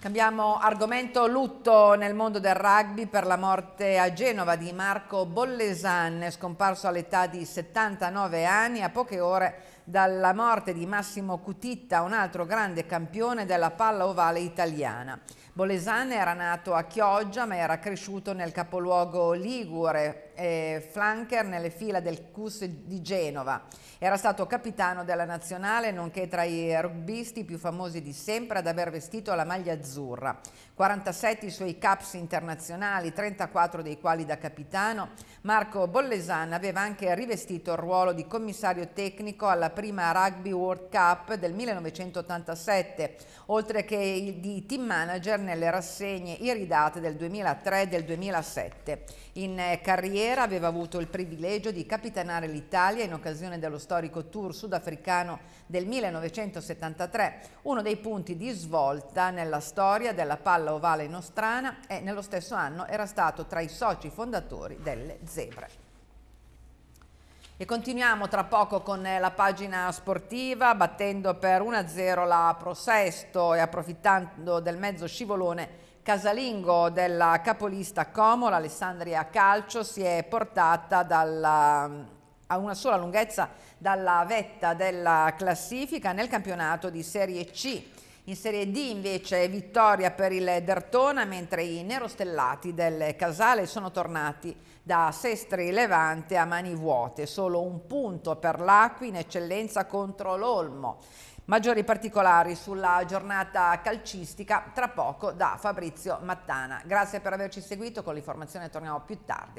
Cambiamo argomento lutto nel mondo del rugby per la morte a Genova di Marco Bollesan, scomparso all'età di 79 anni a poche ore dalla morte di Massimo Cutitta, un altro grande campione della palla ovale italiana. Bolesan era nato a Chioggia ma era cresciuto nel capoluogo Ligure, eh, flanker nelle fila del CUS di Genova. Era stato capitano della nazionale, nonché tra i rugbisti più famosi di sempre ad aver vestito la maglia azzurra. 47 i suoi caps internazionali, 34 dei quali da capitano. Marco Bollesan aveva anche rivestito il ruolo di commissario tecnico alla prima Rugby World Cup del 1987, oltre che di team manager nelle rassegne iridate del 2003 e del 2007. In eh, carriera Riviera aveva avuto il privilegio di capitanare l'Italia in occasione dello storico tour sudafricano del 1973, uno dei punti di svolta nella storia della palla ovale nostrana e nello stesso anno era stato tra i soci fondatori delle Zebre. E continuiamo tra poco con eh, la pagina sportiva, battendo per 1-0 la Pro Sesto e approfittando del mezzo scivolone casalingo della capolista Como, l'Alessandria Calcio, si è portata dalla a una sola lunghezza dalla vetta della classifica nel campionato di Serie C. In Serie D invece vittoria per il Dertona, mentre i nerostellati del Casale sono tornati da Sestri Levante a mani vuote. Solo un punto per l'Acqui in eccellenza contro l'Olmo. Maggiori particolari sulla giornata calcistica tra poco da Fabrizio Mattana. Grazie per averci seguito, con l'informazione torniamo più tardi.